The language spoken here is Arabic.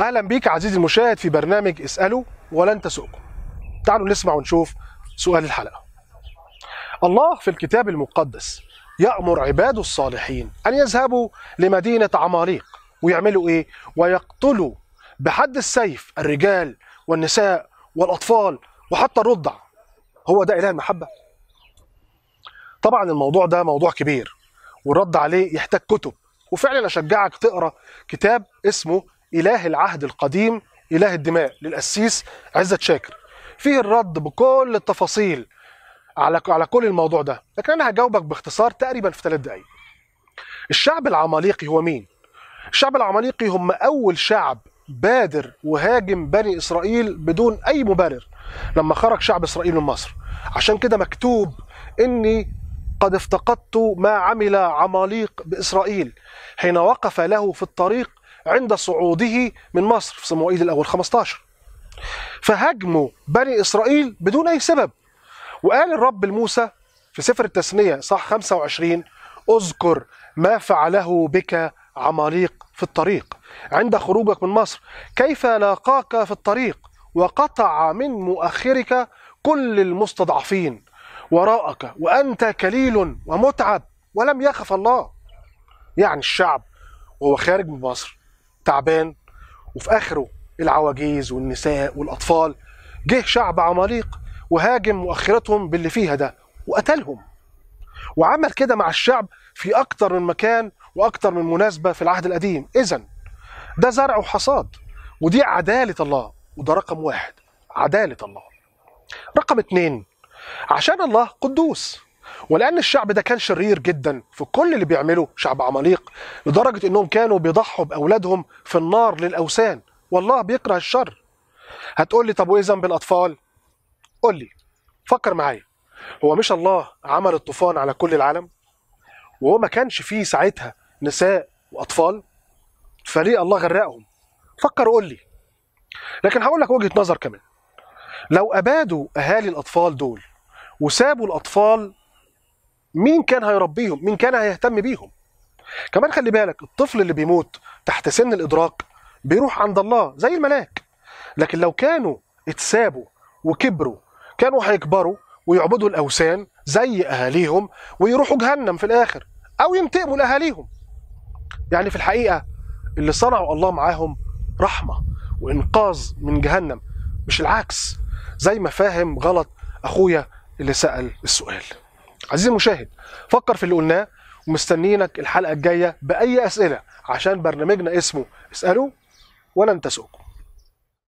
اهلا بيك عزيزي المشاهد في برنامج اساله ولن تسؤكم تعالوا نسمع ونشوف سؤال الحلقه الله في الكتاب المقدس يامر عباده الصالحين ان يذهبوا لمدينه عماليق ويعملوا ايه ويقتلوا بحد السيف الرجال والنساء والاطفال وحتى الرضع هو ده اله المحبه طبعا الموضوع ده موضوع كبير والرد عليه يحتاج كتب وفعلا اشجعك تقرا كتاب اسمه إله العهد القديم إله الدماء للأسيس عزت شاكر فيه الرد بكل التفاصيل على على كل الموضوع ده لكن أنا هجاوبك باختصار تقريبا في ثلاث دقايق الشعب العماليقي هو مين؟ الشعب العماليقي هم أول شعب بادر وهاجم بني إسرائيل بدون أي مبرر لما خرج شعب إسرائيل من مصر عشان كده مكتوب إني قد افتقدت ما عمل عماليق بإسرائيل حين وقف له في الطريق عند صعوده من مصر في صموئيل الأول 15 فهاجموا بني إسرائيل بدون أي سبب وقال الرب لموسى في سفر التثنية صح 25 اذكر ما فعله بك عماليق في الطريق عند خروجك من مصر كيف لاقاك في الطريق وقطع من مؤخرك كل المستضعفين وراءك وأنت كليل ومتعب ولم يخف الله يعني الشعب وهو خارج من مصر تعبان وفي اخره العواجيز والنساء والاطفال جه شعب عماليق وهاجم مؤخرتهم باللي فيها ده وقتلهم وعمل كده مع الشعب في اكتر من مكان واكتر من مناسبه في العهد القديم اذا ده زرع وحصاد ودي عداله الله وده رقم واحد عداله الله رقم اتنين عشان الله قدوس ولان الشعب ده كان شرير جدا في كل اللي بيعمله شعب عماليق لدرجه انهم كانوا بيضحوا باولادهم في النار للاوثان والله بيكره الشر هتقول لي طب وايه ذنب الاطفال قول لي فكر معايا هو مش الله عمل الطوفان على كل العالم وهو ما كانش فيه ساعتها نساء واطفال فليه الله غرقهم فكر وقول لي لكن هقول لك وجهه نظر كمان لو ابادوا اهالي الاطفال دول وسابوا الاطفال مين كان هيربيهم مين كان هيهتم بيهم كمان خلي بالك الطفل اللي بيموت تحت سن الادراك بيروح عند الله زي الملاك لكن لو كانوا اتسابوا وكبروا كانوا هيكبروا ويعبدوا الاوثان زي اهاليهم ويروحوا جهنم في الاخر او ينتقموا لاهاليهم يعني في الحقيقه اللي صنعوا الله معاهم رحمه وانقاذ من جهنم مش العكس زي ما فاهم غلط اخويا اللي سال السؤال عزيزي المشاهد فكر في اللي قلناه ومستنيينك الحلقه الجايه باي اسئله عشان برنامجنا اسمه اسالوا وانا انتسؤكم